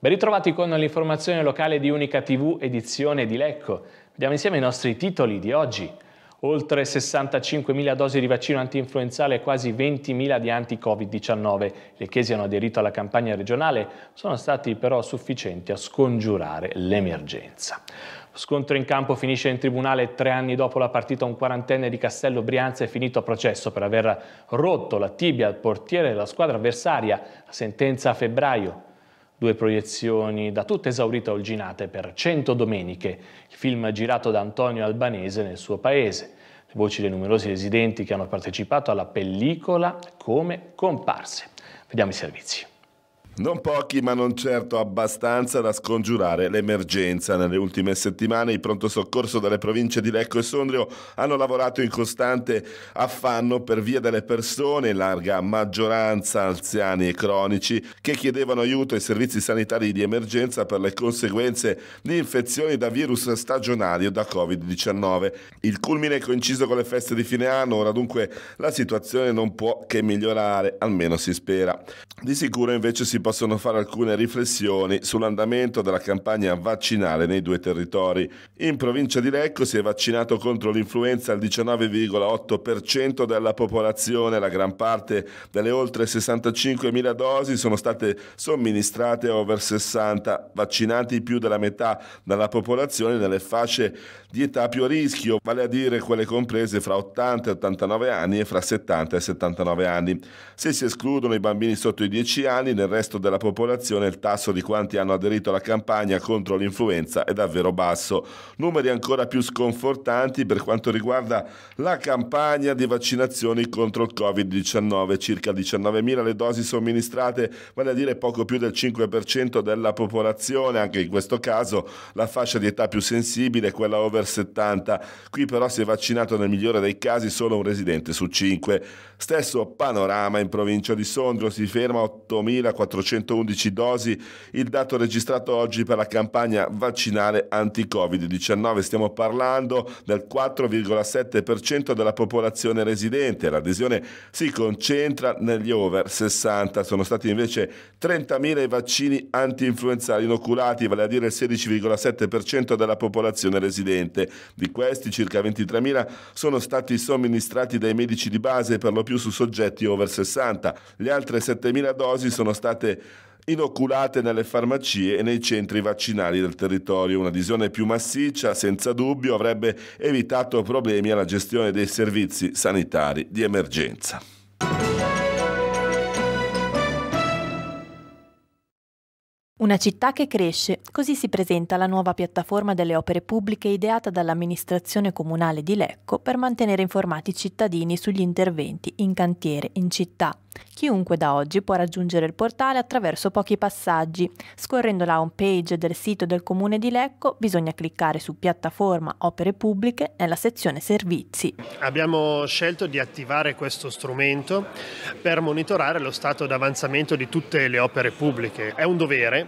Ben ritrovati con l'informazione locale di Unica TV edizione di Lecco. Vediamo insieme i nostri titoli di oggi. Oltre 65.000 dosi di vaccino anti-influenzale e quasi 20.000 di anti-Covid-19. Le lecchesi hanno aderito alla campagna regionale, sono stati però sufficienti a scongiurare l'emergenza. Lo scontro in campo finisce in tribunale tre anni dopo la partita. Un quarantenne di Castello Brianza è finito a processo per aver rotto la tibia al portiere della squadra avversaria. La sentenza a febbraio due proiezioni da tutta esaurita Olginate per 100 domeniche, il film girato da Antonio Albanese nel suo paese. Le voci dei numerosi residenti che hanno partecipato alla pellicola come comparse. Vediamo i servizi. Non pochi, ma non certo abbastanza da scongiurare l'emergenza. Nelle ultime settimane i pronto soccorso delle province di Lecco e Sondrio hanno lavorato in costante affanno per via delle persone, in larga maggioranza anziani e cronici, che chiedevano aiuto ai servizi sanitari di emergenza per le conseguenze di infezioni da virus stagionali o da Covid-19. Il culmine è coinciso con le feste di fine anno, ora dunque la situazione non può che migliorare, almeno si spera. Di sicuro invece si può possono fare alcune riflessioni sull'andamento della campagna vaccinale nei due territori. In provincia di Lecco si è vaccinato contro l'influenza il 19,8% della popolazione, la gran parte delle oltre 65.000 dosi sono state somministrate a over 60, vaccinati più della metà della popolazione nelle fasce di età più a rischio, vale a dire quelle comprese fra 80 e 89 anni e fra 70 e 79 anni. Se si escludono i bambini sotto i 10 anni, nel resto della popolazione il tasso di quanti hanno aderito alla campagna contro l'influenza è davvero basso. Numeri ancora più sconfortanti per quanto riguarda la campagna di vaccinazioni contro il Covid-19. Circa 19.000 le dosi somministrate, vale a dire poco più del 5% della popolazione. Anche in questo caso la fascia di età più sensibile è quella over 70. Qui però si è vaccinato nel migliore dei casi solo un residente su 5. Stesso panorama in provincia di Sondrio, si ferma 8.400 111 dosi, il dato registrato oggi per la campagna vaccinale anti-Covid-19. Stiamo parlando del 4,7% della popolazione residente. L'adesione si concentra negli over 60. Sono stati invece 30.000 i vaccini anti-influenzali inoculati, vale a dire il 16,7% della popolazione residente. Di questi circa 23.000 sono stati somministrati dai medici di base per lo più su soggetti over 60. Le altre 7.000 dosi sono state state inoculate nelle farmacie e nei centri vaccinali del territorio. Un'adesione più massiccia, senza dubbio, avrebbe evitato problemi alla gestione dei servizi sanitari di emergenza. Una città che cresce, così si presenta la nuova piattaforma delle opere pubbliche ideata dall'amministrazione comunale di Lecco per mantenere informati i cittadini sugli interventi in cantiere in città. Chiunque da oggi può raggiungere il portale attraverso pochi passaggi. Scorrendo la home page del sito del comune di Lecco bisogna cliccare su piattaforma opere pubbliche nella sezione servizi. Abbiamo scelto di attivare questo strumento per monitorare lo stato d'avanzamento di tutte le opere pubbliche. È un dovere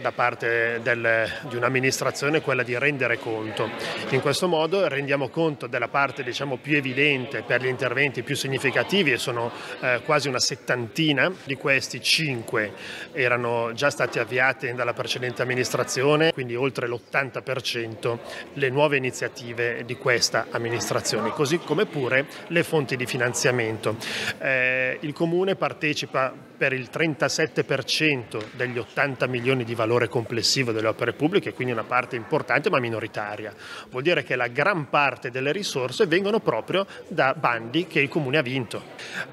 da parte del, di un'amministrazione è quella di rendere conto. In questo modo rendiamo conto della parte diciamo, più evidente per gli interventi più significativi e sono eh, quasi una settantina di questi, cinque erano già stati avviati dalla precedente amministrazione, quindi oltre l'80% le nuove iniziative di questa amministrazione, così come pure le fonti di finanziamento. Eh, il Comune partecipa per il 37% degli 80 milioni di valore complessivo delle opere pubbliche, quindi una parte importante ma minoritaria. Vuol dire che la gran parte delle risorse vengono proprio da bandi che il Comune ha vinto.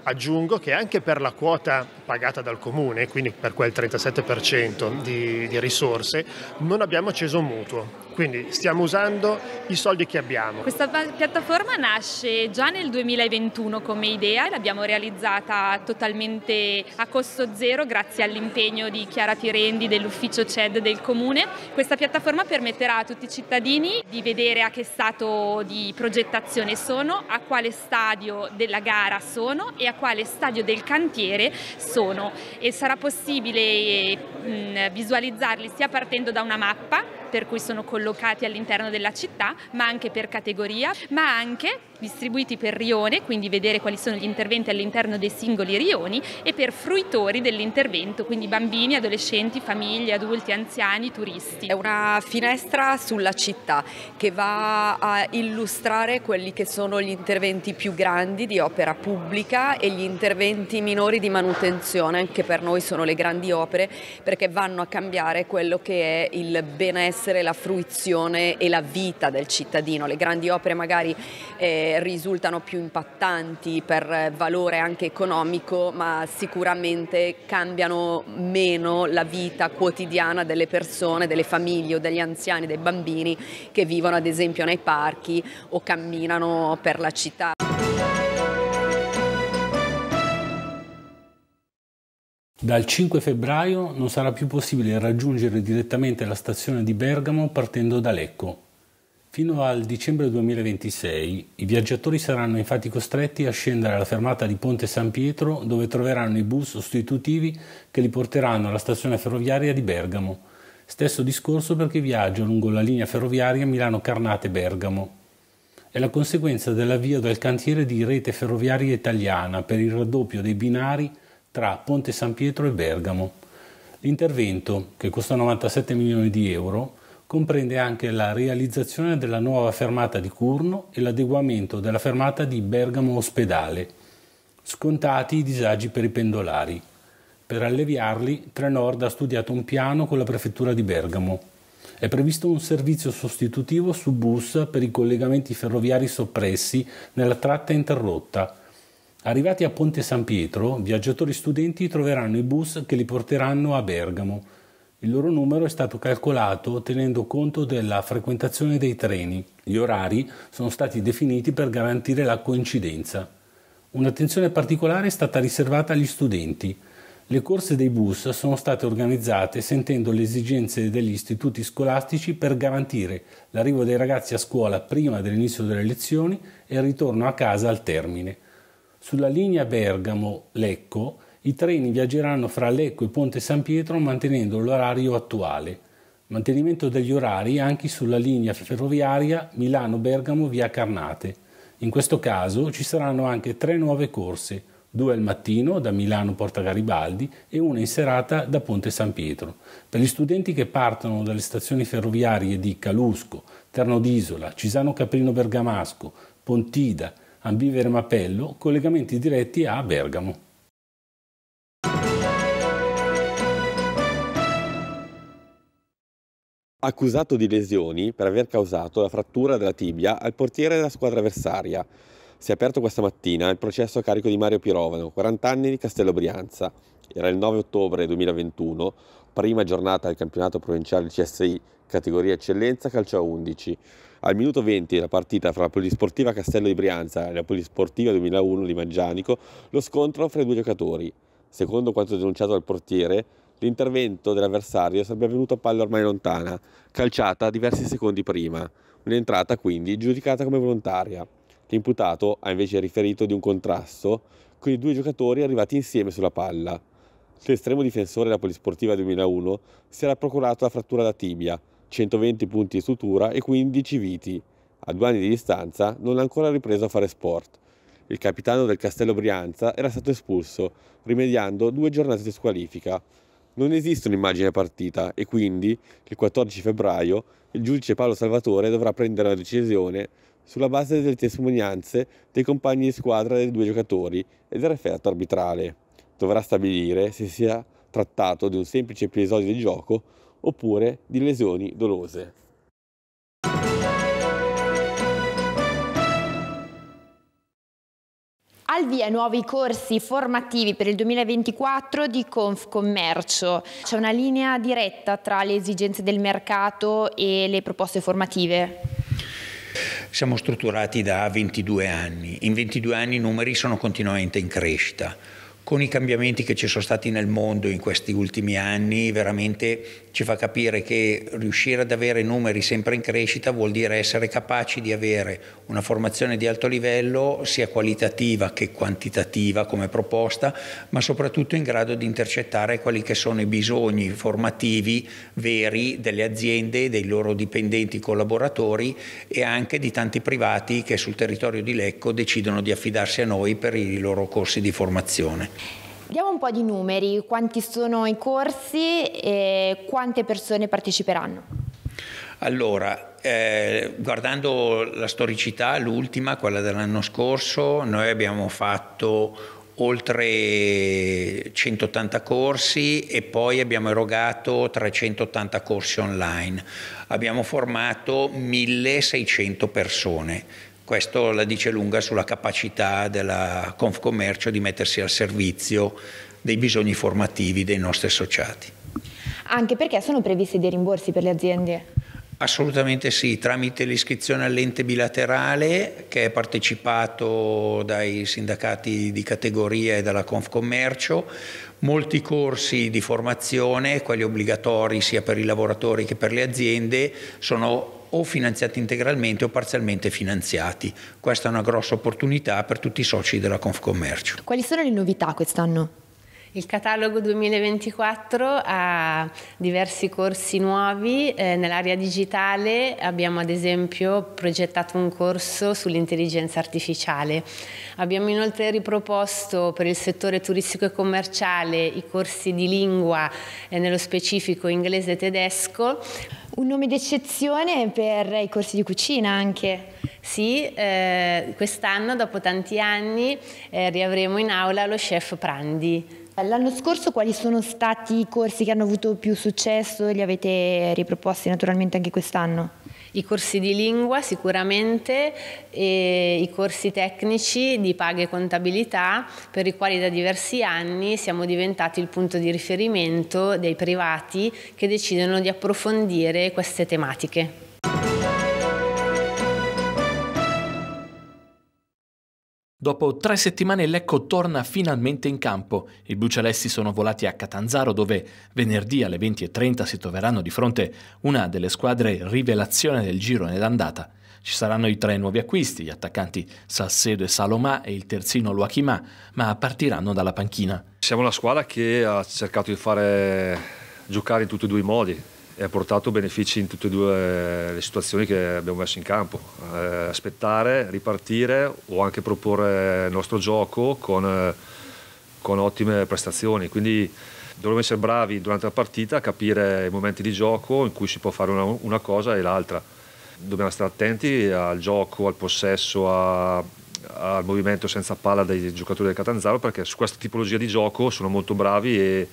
Aggiungo che anche per la quota pagata dal Comune, quindi per quel 37% di, di risorse, non abbiamo acceso un mutuo quindi stiamo usando i soldi che abbiamo. Questa piattaforma nasce già nel 2021 come idea, l'abbiamo realizzata totalmente a costo zero grazie all'impegno di Chiara Tirendi dell'ufficio CED del Comune. Questa piattaforma permetterà a tutti i cittadini di vedere a che stato di progettazione sono, a quale stadio della gara sono e a quale stadio del cantiere sono e sarà possibile eh, visualizzarli sia partendo da una mappa per cui sono collocati all'interno della città, ma anche per categoria, ma anche distribuiti per rione, quindi vedere quali sono gli interventi all'interno dei singoli rioni e per fruitori dell'intervento, quindi bambini, adolescenti, famiglie, adulti, anziani, turisti. È una finestra sulla città che va a illustrare quelli che sono gli interventi più grandi di opera pubblica e gli interventi minori di manutenzione, che per noi sono le grandi opere perché vanno a cambiare quello che è il benessere, la fruizione e la vita del cittadino. Le grandi opere magari eh, risultano più impattanti per valore anche economico, ma sicuramente cambiano meno la vita quotidiana delle persone, delle famiglie o degli anziani, dei bambini che vivono ad esempio nei parchi o camminano per la città. Dal 5 febbraio non sarà più possibile raggiungere direttamente la stazione di Bergamo partendo da Lecco, Fino al dicembre 2026 i viaggiatori saranno infatti costretti a scendere alla fermata di Ponte San Pietro dove troveranno i bus sostitutivi che li porteranno alla stazione ferroviaria di Bergamo. Stesso discorso per chi viaggia lungo la linea ferroviaria Milano-Carnate-Bergamo. È la conseguenza dell'avvio del cantiere di rete ferroviaria italiana per il raddoppio dei binari tra Ponte San Pietro e Bergamo. L'intervento, che costa 97 milioni di euro, comprende anche la realizzazione della nuova fermata di Curno e l'adeguamento della fermata di Bergamo Ospedale. Scontati i disagi per i pendolari. Per alleviarli, Trenord ha studiato un piano con la prefettura di Bergamo. È previsto un servizio sostitutivo su bus per i collegamenti ferroviari soppressi nella tratta interrotta. Arrivati a Ponte San Pietro, viaggiatori studenti troveranno i bus che li porteranno a Bergamo il loro numero è stato calcolato tenendo conto della frequentazione dei treni. Gli orari sono stati definiti per garantire la coincidenza. Un'attenzione particolare è stata riservata agli studenti. Le corse dei bus sono state organizzate sentendo le esigenze degli istituti scolastici per garantire l'arrivo dei ragazzi a scuola prima dell'inizio delle lezioni e il ritorno a casa al termine. Sulla linea Bergamo-Lecco i treni viaggeranno fra Lecco e Ponte San Pietro mantenendo l'orario attuale. Mantenimento degli orari anche sulla linea ferroviaria Milano-Bergamo via Carnate. In questo caso ci saranno anche tre nuove corse, due al mattino da Milano-Porta Garibaldi e una in serata da Ponte San Pietro. Per gli studenti che partono dalle stazioni ferroviarie di Calusco, Terno d'Isola, Cisano Caprino Bergamasco, Pontida, Ambivere Mapello, collegamenti diretti a Bergamo. accusato di lesioni per aver causato la frattura della tibia al portiere della squadra avversaria. Si è aperto questa mattina il processo a carico di Mario Pirovano, 40 anni di Castello Brianza. Era il 9 ottobre 2021, prima giornata del campionato provinciale CSI categoria eccellenza calcio 11. Al minuto 20 della partita fra la Polisportiva Castello di Brianza e la Polisportiva 2001 di Maggianico, lo scontro fra i due giocatori. Secondo quanto denunciato dal portiere, L'intervento dell'avversario sarebbe avvenuto a palla ormai lontana, calciata diversi secondi prima, un'entrata quindi giudicata come volontaria. L'imputato ha invece riferito di un contrasto con i due giocatori arrivati insieme sulla palla. L'estremo difensore della Polisportiva 2001 si era procurato la frattura da tibia, 120 punti di sutura e 15 viti. A due anni di distanza non ha ancora ripreso a fare sport. Il capitano del Castello Brianza era stato espulso, rimediando due giornate di squalifica. Non esiste un'immagine partita e quindi il 14 febbraio il giudice Paolo Salvatore dovrà prendere la decisione sulla base delle testimonianze dei compagni di squadra dei due giocatori e del referto arbitrale. Dovrà stabilire se sia trattato di un semplice episodio di gioco oppure di lesioni dolose. Al via nuovi corsi formativi per il 2024 di Confcommercio. C'è una linea diretta tra le esigenze del mercato e le proposte formative? Siamo strutturati da 22 anni, in 22 anni i numeri sono continuamente in crescita con i cambiamenti che ci sono stati nel mondo in questi ultimi anni, veramente ci fa capire che riuscire ad avere numeri sempre in crescita vuol dire essere capaci di avere una formazione di alto livello, sia qualitativa che quantitativa come proposta, ma soprattutto in grado di intercettare quelli che sono i bisogni formativi veri delle aziende, dei loro dipendenti, collaboratori e anche di tanti privati che sul territorio di Lecco decidono di affidarsi a noi per i loro corsi di formazione. Diamo un po' di numeri, quanti sono i corsi e quante persone parteciperanno? Allora, eh, guardando la storicità, l'ultima, quella dell'anno scorso, noi abbiamo fatto oltre 180 corsi e poi abbiamo erogato 380 corsi online. Abbiamo formato 1600 persone questo la dice lunga sulla capacità della Confcommercio di mettersi al servizio dei bisogni formativi dei nostri associati. Anche perché sono previsti dei rimborsi per le aziende? Assolutamente sì, tramite l'iscrizione all'ente bilaterale che è partecipato dai sindacati di categoria e dalla Confcommercio, molti corsi di formazione, quelli obbligatori sia per i lavoratori che per le aziende, sono o finanziati integralmente o parzialmente finanziati. Questa è una grossa opportunità per tutti i soci della Confcommercio. Quali sono le novità quest'anno? Il catalogo 2024 ha diversi corsi nuovi, eh, nell'area digitale abbiamo ad esempio progettato un corso sull'intelligenza artificiale. Abbiamo inoltre riproposto per il settore turistico e commerciale i corsi di lingua, eh, nello specifico inglese e tedesco. Un nome d'eccezione per i corsi di cucina anche. Sì, eh, quest'anno dopo tanti anni eh, riavremo in aula lo chef Prandi. L'anno scorso quali sono stati i corsi che hanno avuto più successo e li avete riproposti naturalmente anche quest'anno? I corsi di lingua sicuramente, e i corsi tecnici di paga e contabilità per i quali da diversi anni siamo diventati il punto di riferimento dei privati che decidono di approfondire queste tematiche. Dopo tre settimane Lecco torna finalmente in campo. I Bucialessi sono volati a Catanzaro dove venerdì alle 20.30 si troveranno di fronte una delle squadre rivelazione del girone d'andata. Ci saranno i tre nuovi acquisti, gli attaccanti Salcedo e Salomà e il terzino Loachimà, ma partiranno dalla panchina. Siamo una squadra che ha cercato di fare giocare in tutti e due i modi, e ha portato benefici in tutte e due le situazioni che abbiamo messo in campo. Eh, aspettare, ripartire o anche proporre il nostro gioco con, con ottime prestazioni. Quindi dovremmo essere bravi durante la partita a capire i momenti di gioco in cui si può fare una, una cosa e l'altra. Dobbiamo stare attenti al gioco, al possesso, a, al movimento senza palla dei giocatori del Catanzaro perché su questa tipologia di gioco sono molto bravi e,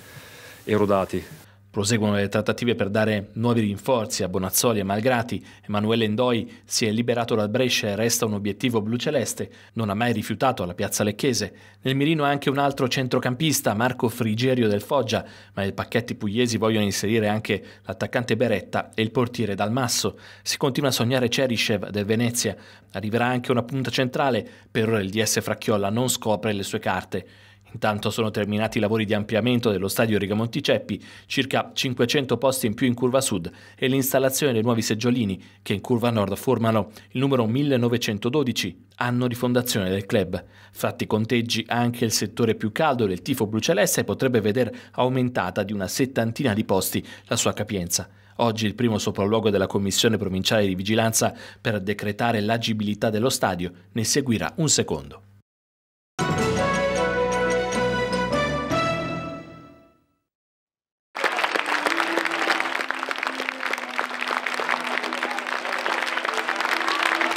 e rodati. Proseguono le trattative per dare nuovi rinforzi a Bonazzoli e Malgrati. Emanuele Endoi si è liberato dal Brescia e resta un obiettivo blu celeste. Non ha mai rifiutato alla piazza Lecchese. Nel mirino è anche un altro centrocampista, Marco Frigerio del Foggia, ma i pacchetti pugliesi vogliono inserire anche l'attaccante Beretta e il portiere Dal Masso. Si continua a sognare Cerishev del Venezia. Arriverà anche una punta centrale. Per ora il DS Fracchiolla non scopre le sue carte. Intanto sono terminati i lavori di ampliamento dello stadio Rigamonti Ceppi, circa 500 posti in più in curva sud e l'installazione dei nuovi seggiolini che in curva nord formano il numero 1912, anno di fondazione del club. Fatti conteggi anche il settore più caldo del tifo celeste potrebbe veder aumentata di una settantina di posti la sua capienza. Oggi il primo sopralluogo della Commissione Provinciale di Vigilanza per decretare l'agibilità dello stadio ne seguirà un secondo.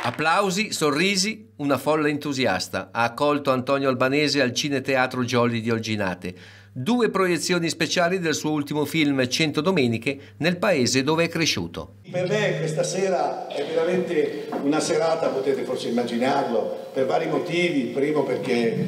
Applausi, sorrisi, una folla entusiasta ha accolto Antonio Albanese al Cineteatro Giolli di Olginate. Due proiezioni speciali del suo ultimo film 100 domeniche nel paese dove è cresciuto. Per me questa sera è veramente una serata, potete forse immaginarlo, per vari motivi. Primo perché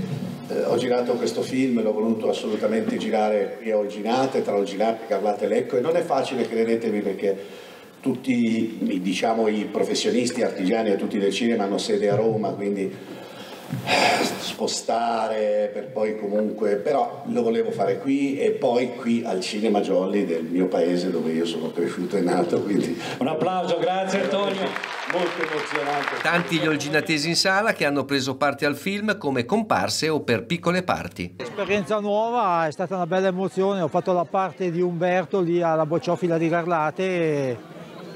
eh, ho girato questo film, l'ho voluto assolutamente girare qui a Olginate, tra Olginate, Carlate e Lecco e non è facile, credetemi, perché tutti diciamo, i professionisti artigiani e tutti del cinema hanno sede a Roma, quindi eh, spostare per poi comunque però lo volevo fare qui e poi qui al cinema Jolly del mio paese dove io sono cresciuto e nato quindi un applauso grazie Antonio molto emozionante tanti gli olginatesi in sala che hanno preso parte al film come comparse o per piccole parti esperienza nuova è stata una bella emozione ho fatto la parte di Umberto lì alla bocciofila di Garlate e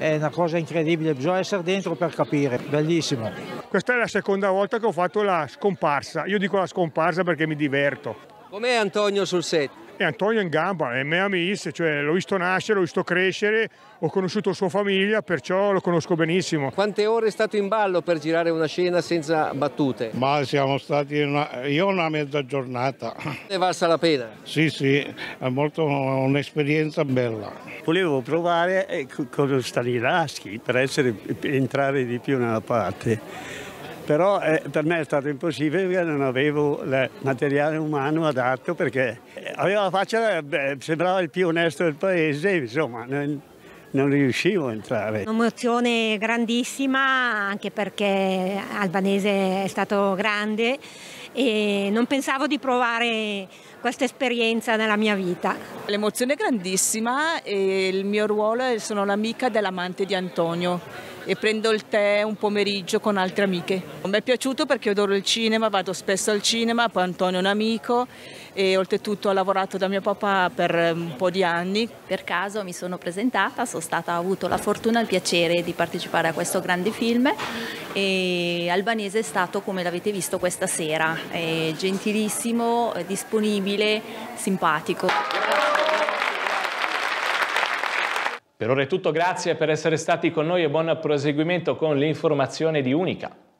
è una cosa incredibile, bisogna essere dentro per capire, bellissimo. Questa è la seconda volta che ho fatto la scomparsa, io dico la scomparsa perché mi diverto. Com'è Antonio sul set? e Antonio è in gamba, è mia miss, cioè l'ho visto nascere, l'ho visto crescere, ho conosciuto sua famiglia, perciò lo conosco benissimo. Quante ore è stato in ballo per girare una scena senza battute? Ma siamo stati una, io una mezza giornata. È valsa la pena? Sì, sì, è molto un'esperienza bella. Volevo provare eh, con Stanislaschi per essere, per entrare di più nella parte però eh, per me è stato impossibile perché non avevo il materiale umano adatto perché eh, aveva la faccia, beh, eh, sembrava il più onesto del paese, insomma non, non riuscivo a entrare. Un'emozione grandissima anche perché Albanese è stato grande e non pensavo di provare questa esperienza nella mia vita. L'emozione è grandissima e il mio ruolo è sono l'amica dell'amante di Antonio e prendo il tè un pomeriggio con altre amiche. Mi è piaciuto perché adoro il cinema, vado spesso al cinema, poi Antonio è un amico e oltretutto ho lavorato da mio papà per eh, un po' di anni. Per caso mi sono presentata, sono stata, ho avuto la fortuna e il piacere di partecipare a questo grande film e Albanese è stato come l'avete visto questa sera, è gentilissimo, disponibile, simpatico. Per ora è tutto, grazie per essere stati con noi e buon proseguimento con l'informazione di Unica.